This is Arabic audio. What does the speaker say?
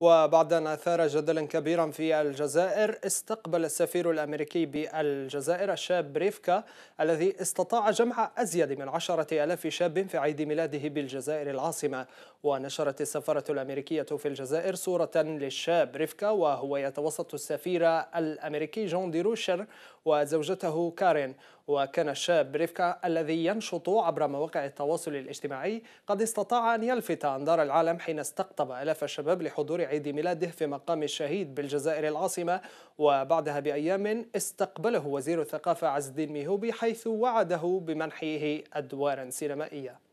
وبعد أن أثار جدلا كبيرا في الجزائر استقبل السفير الأمريكي بالجزائر الشاب ريفكا الذي استطاع جمع أزيد من عشرة ألاف شاب في عيد ميلاده بالجزائر العاصمة ونشرت السفارة الأمريكية في الجزائر صورة للشاب ريفكا وهو يتوسط السفير الأمريكي جون دي روشر وزوجته كارين وكان الشاب ريفكا الذي ينشط عبر مواقع التواصل الاجتماعي قد استطاع أن يلفت أنظار العالم حين استقطب ألاف الشباب لحضور عيد ميلاده في مقام الشهيد بالجزائر العاصمة وبعدها بأيام استقبله وزير الثقافة عز الدين ميهوبي حيث وعده بمنحه أدوارا سينمائية